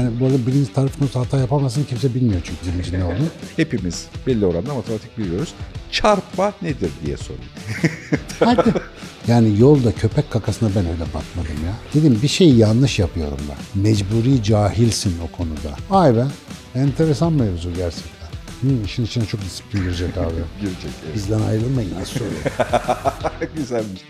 Yani bu arada bilinç tarif konusunda hata yapamazsın kimse bilmiyor çünkü bilincin ne olduğunu. Hepimiz belli oranda matematik biliyoruz. Çarpma nedir diye sorayım. Hadi. Yani yolda köpek kakasına ben öyle bakmadım ya. Dedim bir şey yanlış yapıyorum ben. Mecburi cahilsin o konuda. Vay be enteresan mevzu gerçekten. Hmm, işin içine çok disiplin girecek abi. girecek evet. Bizden ayrılmayın az sonra. Güzelmiş.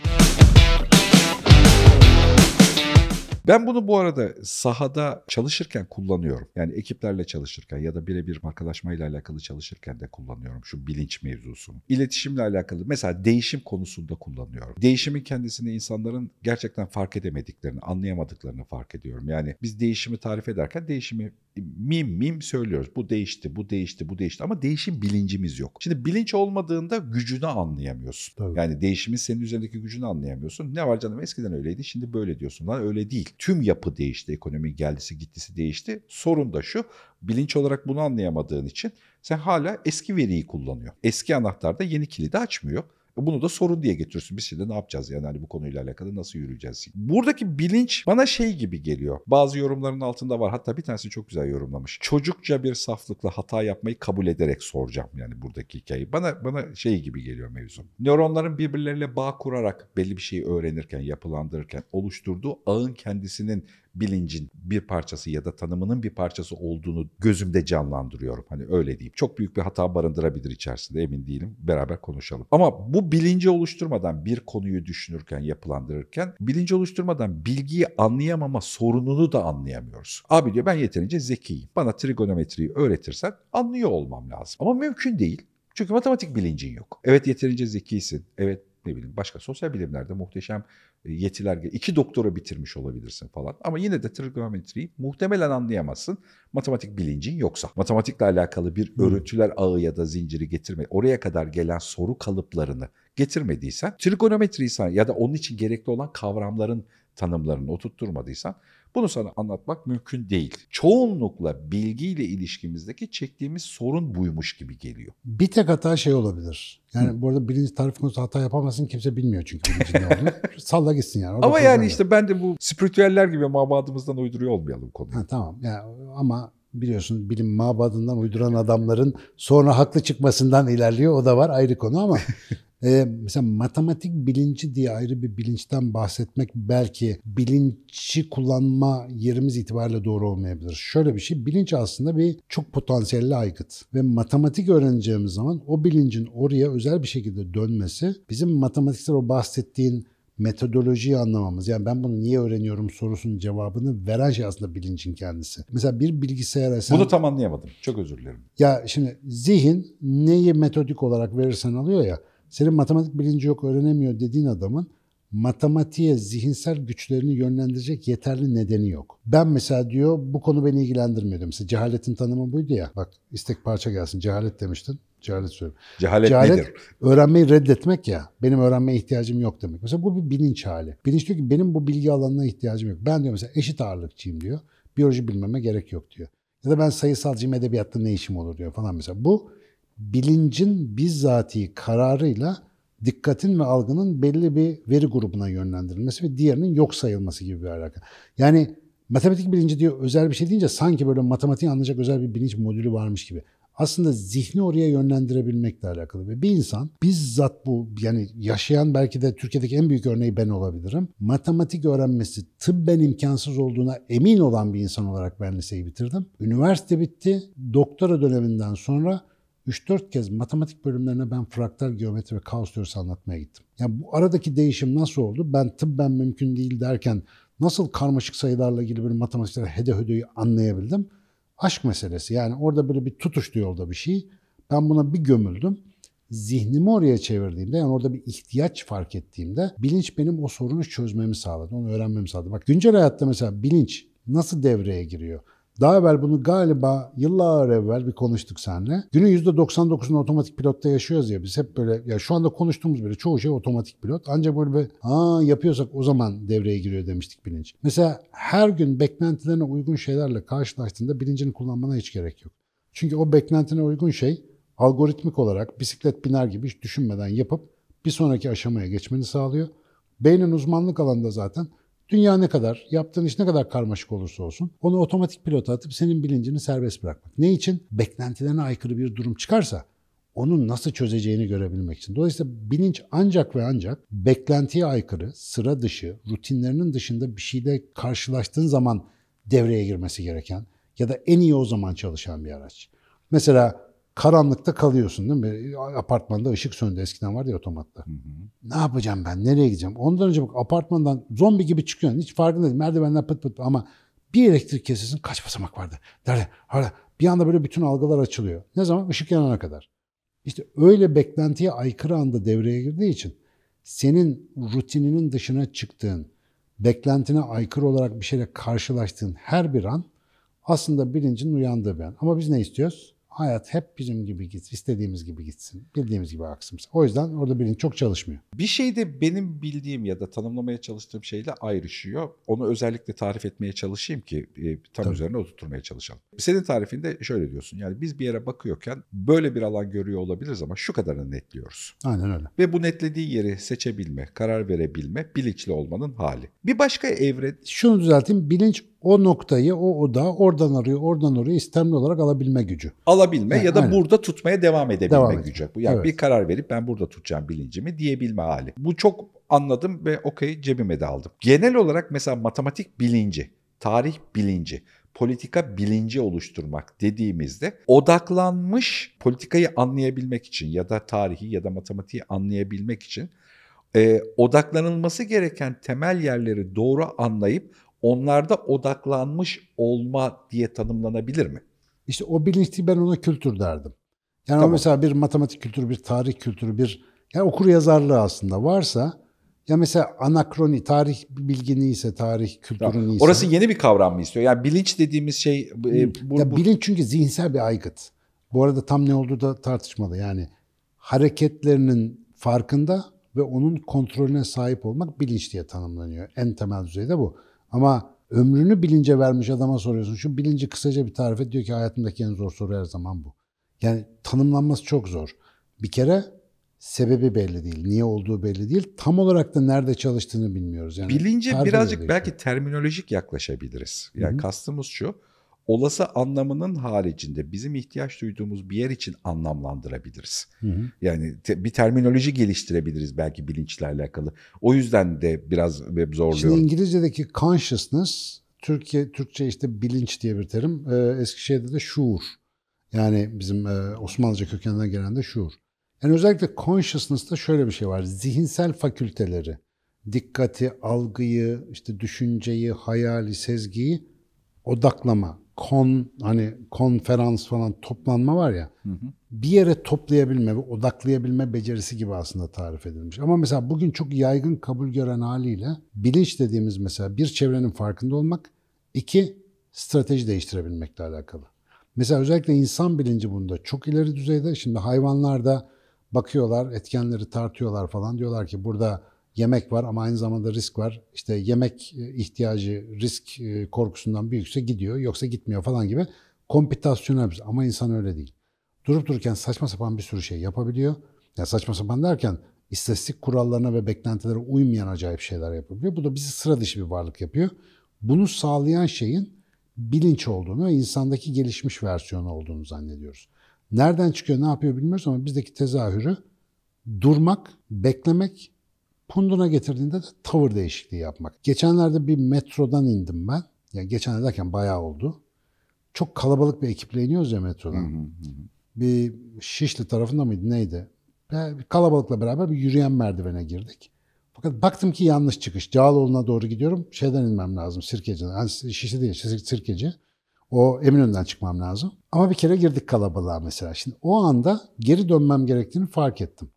Ben bunu bu arada sahada çalışırken kullanıyorum. Yani ekiplerle çalışırken ya da birebir markalaşmayla alakalı çalışırken de kullanıyorum şu bilinç mevzusunu. İletişimle alakalı mesela değişim konusunda kullanıyorum. Değişimin kendisini insanların gerçekten fark edemediklerini, anlayamadıklarını fark ediyorum. Yani biz değişimi tarif ederken değişimi mim mim söylüyoruz. Bu değişti, bu değişti, bu değişti ama değişim bilincimiz yok. Şimdi bilinç olmadığında gücünü anlayamıyorsun. Tabii. Yani değişimin senin üzerindeki gücünü anlayamıyorsun. Ne var canım eskiden öyleydi şimdi böyle diyorsun. Lan öyle değil. Tüm yapı değişti. Ekonomi geldisi gittisi değişti. Sorun da şu bilinç olarak bunu anlayamadığın için sen hala eski veriyi kullanıyor. Eski anahtar da yeni kilidi açmıyor. Bunu da sorun diye getiriyorsun. Biz şimdi ne yapacağız yani hani bu konuyla alakalı nasıl yürüyeceğiz? Buradaki bilinç bana şey gibi geliyor. Bazı yorumların altında var. Hatta bir tanesi çok güzel yorumlamış. Çocukça bir saflıkla hata yapmayı kabul ederek soracağım yani buradaki hikayeyi. Bana bana şey gibi geliyor mevzu. Nöronların birbirleriyle bağ kurarak belli bir şeyi öğrenirken, yapılandırırken oluşturduğu ağın kendisinin bilincin bir parçası ya da tanımının bir parçası olduğunu gözümde canlandırıyorum. Hani öyle diyeyim. Çok büyük bir hata barındırabilir içerisinde emin değilim. Beraber konuşalım. Ama bu bilinci oluşturmadan bir konuyu düşünürken, yapılandırırken bilinci oluşturmadan bilgiyi anlayamama sorununu da anlayamıyoruz. Abi diyor ben yeterince zekiyim. Bana trigonometriyi öğretirsen anlıyor olmam lazım. Ama mümkün değil. Çünkü matematik bilincin yok. Evet yeterince zekisin. Evet ne bileyim başka sosyal bilimlerde muhteşem e, yetiler. iki doktora bitirmiş olabilirsin falan. Ama yine de trigonometriyi muhtemelen anlayamazsın. Matematik bilincin yoksa. Matematikle alakalı bir hmm. örüntüler ağı ya da zinciri getirme, oraya kadar gelen soru kalıplarını getirmediysen, trigonometriyi ya da onun için gerekli olan kavramların tanımlarını oturtturmadıysan bunu sana anlatmak mümkün değil. Çoğunlukla bilgiyle ilişkimizdeki çektiğimiz sorun buymuş gibi geliyor. Bir tek hata şey olabilir. Yani Hı. bu arada birinci tarif konusu hata yapamazsın kimse bilmiyor çünkü ne Salla gitsin yani. Orada ama yani işte ben de bu spiritüeller gibi mabadımızdan uyduruyor olmayalım konuyu. Ha, tamam yani ama biliyorsun bilim mabadından uyduran adamların sonra haklı çıkmasından ilerliyor. O da var ayrı konu ama e, mesela matematik bilinci diye ayrı bir bilinçten bahsetmek belki bilinci kullanma yerimiz itibariyle doğru olmayabilir. Şöyle bir şey bilinç aslında bir çok potansiyelli aygıt ve matematik öğreneceğimiz zaman o bilincin oraya özel bir şekilde dönmesi bizim matematiksel o bahsettiğin metodolojiyi anlamamız. Yani ben bunu niye öğreniyorum sorusunun cevabını veren şey aslında bilincin kendisi. Mesela bir bilgisayar sen... Bunu tam anlayamadım. Çok özür dilerim. Ya şimdi zihin neyi metodik olarak verirsen alıyor ya. Senin matematik bilinci yok öğrenemiyor dediğin adamın matematiğe zihinsel güçlerini yönlendirecek yeterli nedeni yok. Ben mesela diyor bu konu beni ilgilendirmiyor. Mesela cehaletin tanımı buydu ya. Bak istek parça gelsin cehalet demiştin cehalet söylüyorum. Cehalet, cehalet nedir? öğrenmeyi reddetmek ya. Benim öğrenmeye ihtiyacım yok demek. Mesela bu bir bilinç hali. Bilinç diyor ki benim bu bilgi alanına ihtiyacım yok. Ben diyor mesela eşit ağırlıkçıyım diyor. Biyoloji bilmeme gerek yok diyor. Ya da ben sayısalcıyım edebiyatta ne işim olur diyor falan mesela. Bu bilincin bizzati kararıyla dikkatin ve algının belli bir veri grubuna yönlendirilmesi ve diğerinin yok sayılması gibi bir alaka. Yani matematik bilinci diyor özel bir şey deyince sanki böyle matematiği anlayacak özel bir bilinç modülü varmış gibi aslında zihni oraya yönlendirebilmekle alakalı. Ve bir insan bizzat bu yani yaşayan belki de Türkiye'deki en büyük örneği ben olabilirim. Matematik öğrenmesi tıbben imkansız olduğuna emin olan bir insan olarak ben liseyi bitirdim. Üniversite bitti. Doktora döneminden sonra 3-4 kez matematik bölümlerine ben fraktal geometri ve kaos teorisi anlatmaya gittim. Yani bu aradaki değişim nasıl oldu? Ben tıbben mümkün değil derken nasıl karmaşık sayılarla ilgili bir matematiksel hede hödeyi anlayabildim? aşk meselesi. Yani orada böyle bir tutuştu yolda bir şey. Ben buna bir gömüldüm. Zihnimi oraya çevirdiğimde yani orada bir ihtiyaç fark ettiğimde bilinç benim o sorunu çözmemi sağladı. Onu öğrenmemi sağladı. Bak güncel hayatta mesela bilinç nasıl devreye giriyor? Daha evvel bunu galiba yıllar evvel bir konuştuk seninle. Günün %99'unu otomatik pilotta yaşıyoruz ya biz hep böyle ya şu anda konuştuğumuz böyle çoğu şey otomatik pilot. Ancak böyle bir aa yapıyorsak o zaman devreye giriyor demiştik bilinç. Mesela her gün beklentilerine uygun şeylerle karşılaştığında bilincini kullanmana hiç gerek yok. Çünkü o beklentine uygun şey algoritmik olarak bisiklet biner gibi hiç düşünmeden yapıp bir sonraki aşamaya geçmeni sağlıyor. Beynin uzmanlık alanında zaten Dünya ne kadar, yaptığın iş ne kadar karmaşık olursa olsun onu otomatik pilota atıp senin bilincini serbest bırakmak. Ne için? Beklentilerine aykırı bir durum çıkarsa onun nasıl çözeceğini görebilmek için. Dolayısıyla bilinç ancak ve ancak beklentiye aykırı, sıra dışı, rutinlerinin dışında bir şeyle karşılaştığın zaman devreye girmesi gereken ya da en iyi o zaman çalışan bir araç. Mesela karanlıkta kalıyorsun değil mi? Apartmanda ışık söndü. Eskiden vardı ya otomatta. Hı hı. Ne yapacağım ben? Nereye gideceğim? Ondan önce bak apartmandan zombi gibi çıkıyorsun. Hiç farkında değil. Merdivenden pıt pıt ama bir elektrik kesilsin kaç basamak vardı? Derler. Hala bir anda böyle bütün algılar açılıyor. Ne zaman? Işık yanana kadar. İşte öyle beklentiye aykırı anda devreye girdiği için senin rutininin dışına çıktığın, beklentine aykırı olarak bir şeyle karşılaştığın her bir an aslında bilincin uyandığı bir an. Ama biz ne istiyoruz? Hayat hep bizim gibi git, istediğimiz gibi gitsin, bildiğimiz gibi aksın. O yüzden orada bilinç çok çalışmıyor. Bir şey de benim bildiğim ya da tanımlamaya çalıştığım şeyle ayrışıyor. Onu özellikle tarif etmeye çalışayım ki e, tam Tabii. üzerine oturtmaya çalışalım. Senin tarifinde şöyle diyorsun. Yani biz bir yere bakıyorken böyle bir alan görüyor olabiliriz ama şu kadarını netliyoruz. Aynen öyle. Ve bu netlediği yeri seçebilme, karar verebilme, bilinçli olmanın hali. Bir başka evre... Şunu düzelteyim. Bilinç o noktayı, o oda oradan arıyor, oradan oraya istemli olarak alabilme gücü. Alabilme yani, ya da aynen. burada tutmaya devam edebilme devam gücü. Bu yani evet. bir karar verip ben burada tutacağım bilincimi diyebilme hali. Bu çok anladım ve okey cebime de aldım. Genel olarak mesela matematik bilinci, tarih bilinci, politika bilinci oluşturmak dediğimizde odaklanmış politikayı anlayabilmek için ya da tarihi ya da matematiği anlayabilmek için e, odaklanılması gereken temel yerleri doğru anlayıp onlarda odaklanmış olma diye tanımlanabilir mi? İşte o bilinçli ben ona kültür derdim. Yani tamam. mesela bir matematik kültürü, bir tarih kültürü, bir yani okur yazarlığı aslında varsa ya mesela anakroni, tarih bilgini ise, tarih kültürünü tamam. ise. Orası yeni bir kavram mı istiyor? Yani bilinç dediğimiz şey... E, bu, ya bu... Bilinç çünkü zihinsel bir aygıt. Bu arada tam ne olduğu da tartışmalı. Yani hareketlerinin farkında ve onun kontrolüne sahip olmak bilinç diye tanımlanıyor. En temel düzeyde bu. Ama ömrünü bilince vermiş adama soruyorsun. Şu bilinci kısaca bir tarif et. Diyor ki hayatımdaki en zor soru her zaman bu. Yani tanımlanması çok zor. Bir kere sebebi belli değil. Niye olduğu belli değil. Tam olarak da nerede çalıştığını bilmiyoruz. Yani Bilince birazcık şey. belki terminolojik yaklaşabiliriz. Yani Hı-hı. kastımız şu olası anlamının haricinde bizim ihtiyaç duyduğumuz bir yer için anlamlandırabiliriz. Hı hı. Yani te, bir terminoloji geliştirebiliriz belki bilinçle alakalı. O yüzden de biraz zorluyor. Şimdi İngilizce'deki consciousness, Türkiye Türkçe işte bilinç diye bir terim. Ee, Eskişehir'de de şuur. Yani bizim e, Osmanlıca kökeninden gelen de şuur. Yani özellikle consciousness'ta şöyle bir şey var. Zihinsel fakülteleri, dikkati, algıyı, işte düşünceyi, hayali, sezgiyi odaklama, kon hani konferans falan toplanma var ya. Hı hı. Bir yere toplayabilme ve odaklayabilme becerisi gibi aslında tarif edilmiş. Ama mesela bugün çok yaygın kabul gören haliyle bilinç dediğimiz mesela bir çevrenin farkında olmak, iki strateji değiştirebilmekle alakalı. Mesela özellikle insan bilinci bunda çok ileri düzeyde. Şimdi hayvanlarda bakıyorlar, etkenleri tartıyorlar falan diyorlar ki burada yemek var ama aynı zamanda risk var. İşte yemek e, ihtiyacı risk e, korkusundan büyükse gidiyor yoksa gitmiyor falan gibi kompütasyonel şey. ama insan öyle değil. Durup dururken saçma sapan bir sürü şey yapabiliyor. Ya saçma sapan derken istatistik kurallarına ve beklentilere uymayan acayip şeyler yapabiliyor. Bu da bizi sıra dışı bir varlık yapıyor. Bunu sağlayan şeyin bilinç olduğunu ve insandaki gelişmiş versiyonu olduğunu zannediyoruz. Nereden çıkıyor, ne yapıyor bilmiyoruz ama bizdeki tezahürü durmak, beklemek Punduna getirdiğinde de tavır değişikliği yapmak. Geçenlerde bir metrodan indim ben. Yani geçen derken bayağı oldu. Çok kalabalık bir ekiple iniyoruz ya metrodan. Hı hı hı. Bir Şişli tarafında mıydı neydi? Kalabalıkla beraber bir yürüyen merdivene girdik. Fakat baktım ki yanlış çıkış. Cağaloğlu'na doğru gidiyorum. Şeyden inmem lazım. Sirkeci'den. Yani şişe değil, sirkeci. O Eminönü'nden çıkmam lazım. Ama bir kere girdik kalabalığa mesela. Şimdi o anda geri dönmem gerektiğini fark ettim.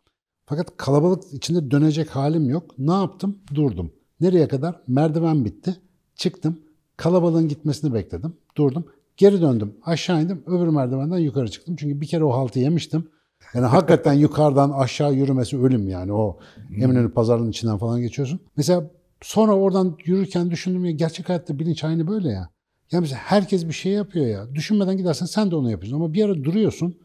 Fakat kalabalık içinde dönecek halim yok. Ne yaptım? Durdum. Nereye kadar? Merdiven bitti. Çıktım. Kalabalığın gitmesini bekledim. Durdum. Geri döndüm. Aşağı indim. Öbür merdivenden yukarı çıktım. Çünkü bir kere o haltı yemiştim. Yani hakikaten yukarıdan aşağı yürümesi ölüm yani. O Eminönü hmm. pazarının içinden falan geçiyorsun. Mesela sonra oradan yürürken düşündüm ya gerçek hayatta bilinç aynı böyle ya. Yani mesela herkes bir şey yapıyor ya. Düşünmeden gidersen sen de onu yapıyorsun. Ama bir ara duruyorsun.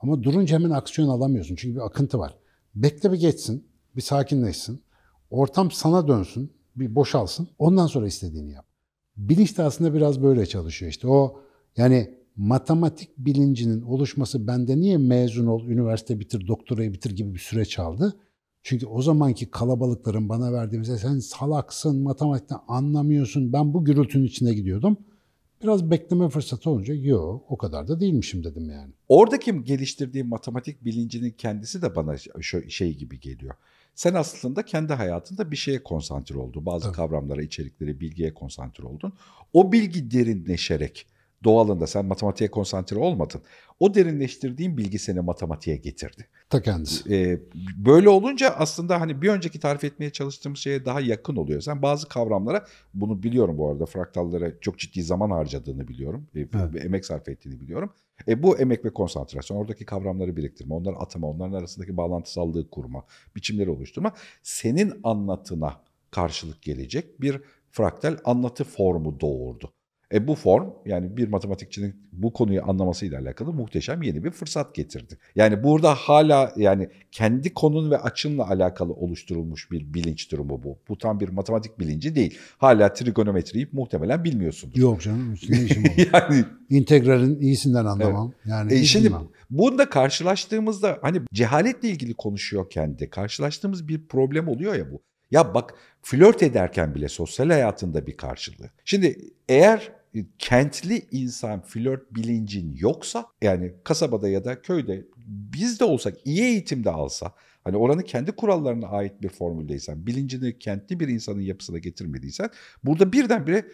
Ama durunca hemen aksiyon alamıyorsun. Çünkü bir akıntı var. Bekle bir geçsin, bir sakinleşsin. Ortam sana dönsün, bir boşalsın. Ondan sonra istediğini yap. Bilinç de aslında biraz böyle çalışıyor işte. O yani matematik bilincinin oluşması bende niye mezun ol, üniversite bitir, doktorayı bitir gibi bir süreç aldı? Çünkü o zamanki kalabalıkların bana verdiğimizde sen salaksın, matematikten anlamıyorsun. Ben bu gürültünün içine gidiyordum. Biraz bekleme fırsatı olunca yok o kadar da değilmişim dedim yani. Oradaki geliştirdiğim matematik bilincinin kendisi de bana şey gibi geliyor. Sen aslında kendi hayatında bir şeye konsantre oldun. Bazı evet. kavramlara, içeriklere, bilgiye konsantre oldun. O bilgi derinleşerek doğalında sen matematiğe konsantre olmadın. O derinleştirdiğin bilgi seni matematiğe getirdi. Ta kendisi. Ee, böyle olunca aslında hani bir önceki tarif etmeye çalıştığımız şeye daha yakın oluyor. Sen bazı kavramlara bunu biliyorum bu arada fraktallara çok ciddi zaman harcadığını biliyorum. Ee, evet. Emek sarf ettiğini biliyorum. E, bu emek ve konsantrasyon oradaki kavramları biriktirme, onları atama, onların arasındaki bağlantısallığı kurma, biçimleri oluşturma senin anlatına karşılık gelecek bir fraktal anlatı formu doğurdu. E bu form yani bir matematikçinin bu konuyu anlamasıyla alakalı muhteşem yeni bir fırsat getirdi. Yani burada hala yani kendi konun ve açınla alakalı oluşturulmuş bir bilinç durumu bu. Bu tam bir matematik bilinci değil. Hala trigonometriyi muhtemelen bilmiyorsunuz. Yok canım ne işim olur. yani integralin iyisinden anlamam. Evet. Yani e şimdi bilmem. bunda karşılaştığımızda hani cehaletle ilgili konuşuyor de karşılaştığımız bir problem oluyor ya bu. Ya bak flört ederken bile sosyal hayatında bir karşılığı. Şimdi eğer ee, kentli insan flört bilincin yoksa yani kasabada ya da köyde biz de olsak iyi eğitimde alsa hani oranın kendi kurallarına ait bir formüldeysen bilincini kentli bir insanın yapısına getirmediysen burada birdenbire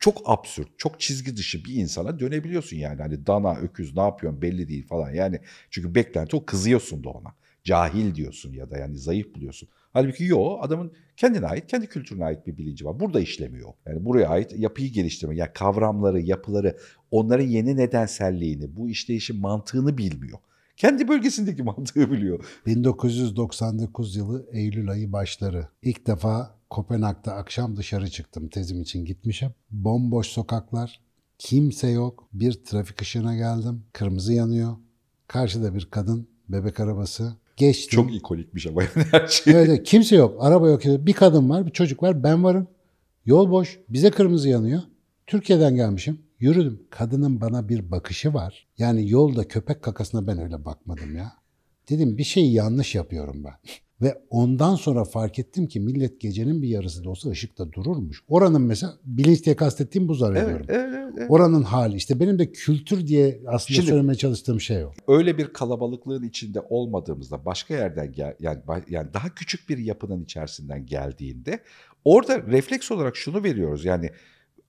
çok absürt, çok çizgi dışı bir insana dönebiliyorsun yani. Hani dana, öküz ne yapıyorsun belli değil falan yani. Çünkü beklenti o kızıyorsun da ona cahil diyorsun ya da yani zayıf buluyorsun. Halbuki yo adamın kendine ait, kendi kültürüne ait bir bilinci var. Burada işlemiyor. Yani buraya ait yapıyı geliştirme, yani kavramları, yapıları, onların yeni nedenselliğini, bu işleyişin mantığını bilmiyor. Kendi bölgesindeki mantığı biliyor. 1999 yılı Eylül ayı başları. İlk defa Kopenhag'da akşam dışarı çıktım tezim için gitmişim. Bomboş sokaklar, kimse yok. Bir trafik ışığına geldim. Kırmızı yanıyor. Karşıda bir kadın, bebek arabası. Geçtim. Çok ikonik bir şey. her şey. Evet, kimse yok. Araba yok. Bir kadın var, bir çocuk var. Ben varım. Yol boş. Bize kırmızı yanıyor. Türkiye'den gelmişim. Yürüdüm. Kadının bana bir bakışı var. Yani yolda köpek kakasına ben öyle bakmadım ya. Dedim bir şey yanlış yapıyorum ben. Ve ondan sonra fark ettim ki millet gecenin bir yarısı da olsa ışıkta dururmuş. Oranın mesela bilinç diye kastettiğim bu zannediyorum. Evet, evet, evet. Oranın hali işte benim de kültür diye aslında Şimdi, söylemeye çalıştığım şey o. Öyle bir kalabalıklığın içinde olmadığımızda başka yerden gel, yani, yani daha küçük bir yapının içerisinden geldiğinde orada refleks olarak şunu veriyoruz yani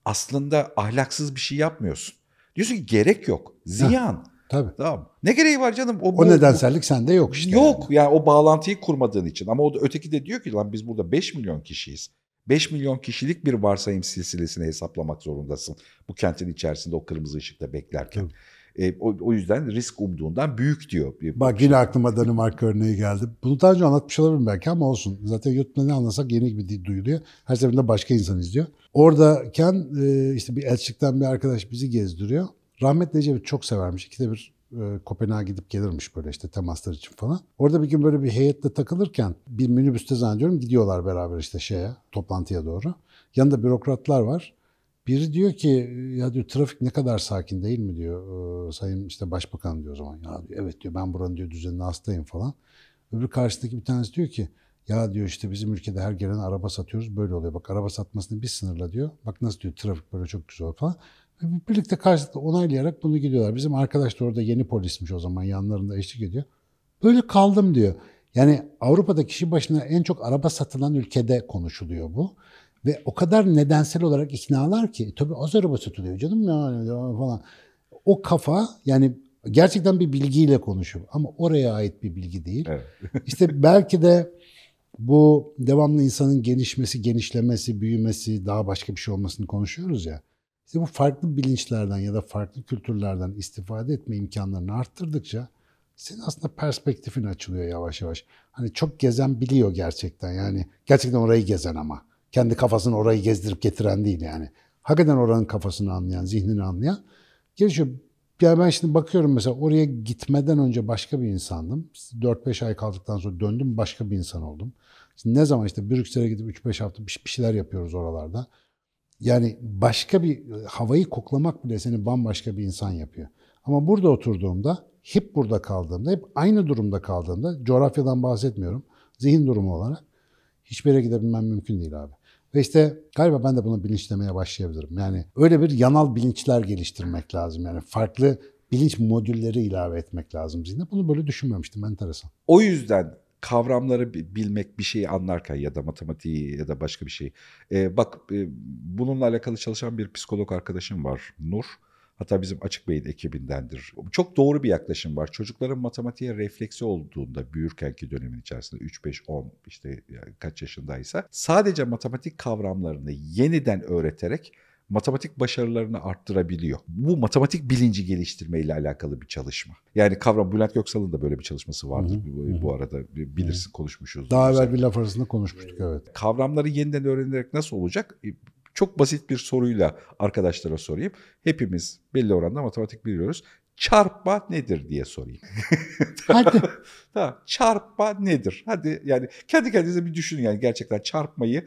aslında ahlaksız bir şey yapmıyorsun. Diyorsun ki gerek yok. Ziyan. Heh. Tabii. Tamam. Ne gereği var canım? O, o nedensellik bu, sende yok işte. Yok yani. yani o bağlantıyı kurmadığın için. Ama o da, öteki de diyor ki lan biz burada 5 milyon kişiyiz. 5 milyon kişilik bir varsayım silsilesini hesaplamak zorundasın. Bu kentin içerisinde o kırmızı ışıkta beklerken. E, o, o yüzden risk umduğundan büyük diyor. Bak şey. yine aklıma Danimarka örneği geldi. Bunu daha önce anlatmış olabilirim belki ama olsun. Zaten YouTube'da ne anlasak yeni gibi duyuluyor. Her seferinde başka insan izliyor. Oradayken e, işte bir elçilikten bir arkadaş bizi gezdiriyor. Rahmetli Ecevit çok severmiş. İkide bir e, Kopenhag'a gidip gelirmiş böyle işte temaslar için falan. Orada bir gün böyle bir heyetle takılırken bir minibüste zannediyorum gidiyorlar beraber işte şeye toplantıya doğru. Yanında bürokratlar var. Biri diyor ki ya diyor trafik ne kadar sakin değil mi diyor. E, sayın işte başbakan diyor o zaman. Ya diyor, evet diyor ben buranın diyor düzenine hastayım falan. Öbür karşısındaki bir tanesi diyor ki ya diyor işte bizim ülkede her gelen araba satıyoruz böyle oluyor. Bak araba satmasını bir sınırla diyor. Bak nasıl diyor trafik böyle çok güzel falan. Birlikte karşılıklı onaylayarak bunu gidiyorlar. Bizim arkadaş da orada yeni polismiş o zaman yanlarında eşlik ediyor. Böyle kaldım diyor. Yani Avrupa'da kişi başına en çok araba satılan ülkede konuşuluyor bu. Ve o kadar nedensel olarak iknalar ki tabii az araba satılıyor canım ya, falan. O kafa yani gerçekten bir bilgiyle konuşuyor ama oraya ait bir bilgi değil. Evet. işte belki de bu devamlı insanın genişmesi genişlemesi, büyümesi, daha başka bir şey olmasını konuşuyoruz ya. İşte bu farklı bilinçlerden ya da farklı kültürlerden istifade etme imkanlarını arttırdıkça senin aslında perspektifin açılıyor yavaş yavaş. Hani çok gezen biliyor gerçekten yani. Gerçekten orayı gezen ama. Kendi kafasını orayı gezdirip getiren değil yani. Hakikaten oranın kafasını anlayan, zihnini anlayan. Gelişiyor. Yani ben şimdi bakıyorum mesela oraya gitmeden önce başka bir insandım. 4-5 ay kaldıktan sonra döndüm başka bir insan oldum. Şimdi ne zaman işte Brüksel'e gidip 3-5 hafta bir şeyler yapıyoruz oralarda. Yani başka bir havayı koklamak bile seni bambaşka bir insan yapıyor. Ama burada oturduğumda, hep burada kaldığımda, hep aynı durumda kaldığımda, coğrafyadan bahsetmiyorum, zihin durumu olarak hiçbir yere gidebilmem mümkün değil abi. Ve işte galiba ben de bunu bilinçlemeye başlayabilirim. Yani öyle bir yanal bilinçler geliştirmek lazım. Yani farklı bilinç modülleri ilave etmek lazım zihne. Bunu böyle düşünmemiştim enteresan. O yüzden kavramları bilmek bir şeyi anlarken ya da matematiği ya da başka bir şey. E, bak e, bununla alakalı çalışan bir psikolog arkadaşım var Nur. Hatta bizim Açık Bey'in ekibindendir. Çok doğru bir yaklaşım var. Çocukların matematiğe refleksi olduğunda büyürkenki dönemin içerisinde 3, 5, 10 işte kaç yaşındaysa sadece matematik kavramlarını yeniden öğreterek matematik başarılarını arttırabiliyor. Bu matematik bilinci geliştirme ile alakalı bir çalışma. Yani kavram Bülent Göksal'ın da böyle bir çalışması vardır hı hı. bu arada bilirsin hı hı. konuşmuşuz. Daha evvel bir laf arasında konuşmuştuk evet. Ee, kavramları yeniden öğrenerek nasıl olacak? Ee, çok basit bir soruyla arkadaşlara sorayım. Hepimiz belli oranda matematik biliyoruz çarpma nedir diye sorayım. Hadi. tamam. Çarpma nedir? Hadi yani kendi kendinize bir düşünün yani gerçekten çarpmayı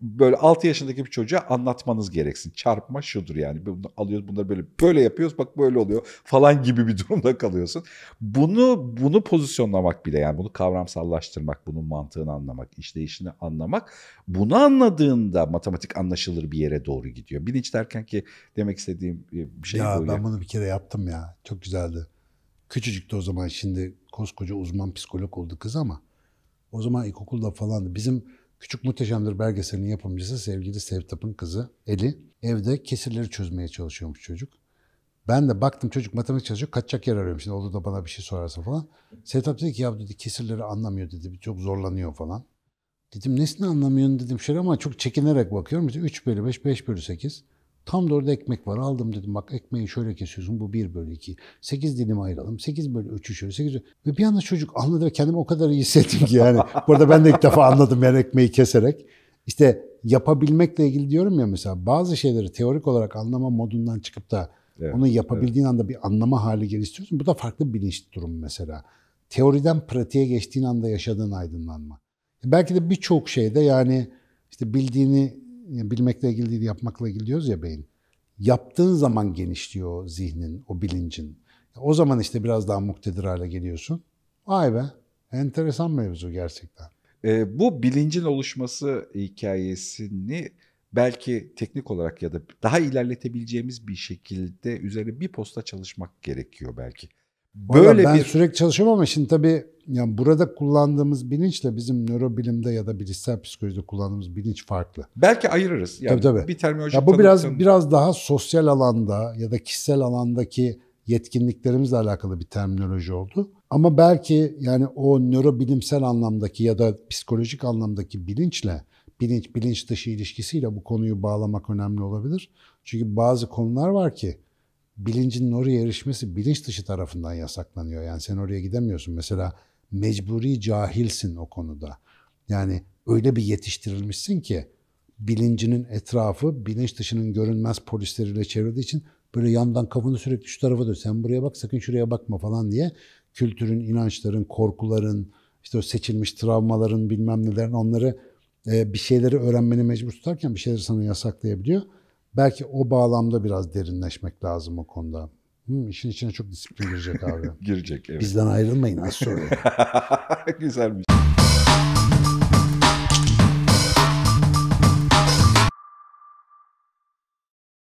böyle 6 yaşındaki bir çocuğa anlatmanız gereksin. Çarpma şudur yani. Bunu alıyoruz bunları böyle böyle yapıyoruz bak böyle oluyor falan gibi bir durumda kalıyorsun. Bunu bunu pozisyonlamak bile yani bunu kavramsallaştırmak, bunun mantığını anlamak, işleyişini anlamak. Bunu anladığında matematik anlaşılır bir yere doğru gidiyor. Bilinç derken ki demek istediğim e, bir şey ya, böyle. Ya ben bunu bir kere yaptım ya. Çok güzeldi. Küçücüktü o zaman şimdi koskoca uzman psikolog oldu kız ama o zaman ilkokulda falandı. Bizim Küçük Muhteşemdir belgeselinin yapımcısı sevgili Sevtap'ın kızı Eli. Evde kesirleri çözmeye çalışıyormuş çocuk. Ben de baktım çocuk matematik çalışıyor, kaçacak yer arıyorum. Şimdi olur da bana bir şey sorarsa falan. Sevtap dedi ki ya dedi kesirleri anlamıyor dedi, çok zorlanıyor falan. Dedim nesini anlamıyorsun dedim şöyle ama çok çekinerek bakıyorum. İşte 3 bölü 5, 5 bölü 8. Tam da orada ekmek var. Aldım dedim bak ekmeği şöyle kesiyorsun. Bu 1 bölü 2. 8 dilim ayıralım. 8 bölü 3'ü şöyle. 8 bölü... Ve bir anda çocuk anladı ve kendimi o kadar iyi hissettim ki yani. Burada ben de ilk defa anladım yani ekmeği keserek. İşte yapabilmekle ilgili diyorum ya mesela bazı şeyleri teorik olarak anlama modundan çıkıp da evet, onu yapabildiğin evet. anda bir anlama hali geliştiriyorsun. Bu da farklı bir bilinç durumu mesela. Teoriden pratiğe geçtiğin anda yaşadığın aydınlanma. Belki de birçok şeyde yani işte bildiğini bilmekle ilgili değil, yapmakla ilgili diyoruz ya beyin. Yaptığın zaman genişliyor o zihnin, o bilincin. O zaman işte biraz daha muktedir hale geliyorsun. Vay be, enteresan mevzu gerçekten. E, bu bilincin oluşması hikayesini belki teknik olarak ya da daha ilerletebileceğimiz bir şekilde üzerine bir posta çalışmak gerekiyor belki. Böyle ben bir... sürekli çalışıyorum ama şimdi tabii yani burada kullandığımız bilinçle bizim nörobilimde ya da bilişsel psikolojide kullandığımız bilinç farklı. Belki ayırırız. Yani tabii, tabii. Bir terminoloji ya bu biraz tanım... biraz daha sosyal alanda ya da kişisel alandaki yetkinliklerimizle alakalı bir terminoloji oldu. Ama belki yani o nörobilimsel anlamdaki ya da psikolojik anlamdaki bilinçle bilinç bilinç dışı ilişkisiyle bu konuyu bağlamak önemli olabilir. Çünkü bazı konular var ki bilincinin oraya erişmesi bilinç dışı tarafından yasaklanıyor. Yani sen oraya gidemiyorsun. Mesela mecburi cahilsin o konuda. Yani öyle bir yetiştirilmişsin ki bilincinin etrafı bilinç dışının görünmez polisleriyle çevrildiği için böyle yandan kafanı sürekli şu tarafa dön. Sen buraya bak sakın şuraya bakma falan diye kültürün, inançların, korkuların, işte o seçilmiş travmaların bilmem nelerin onları e, bir şeyleri öğrenmeni mecbur tutarken bir şeyleri sana yasaklayabiliyor. Belki o bağlamda biraz derinleşmek lazım o konuda. Hmm, işin içine çok disiplin girecek abi. girecek evet. Bizden ayrılmayın az sonra. Güzelmiş.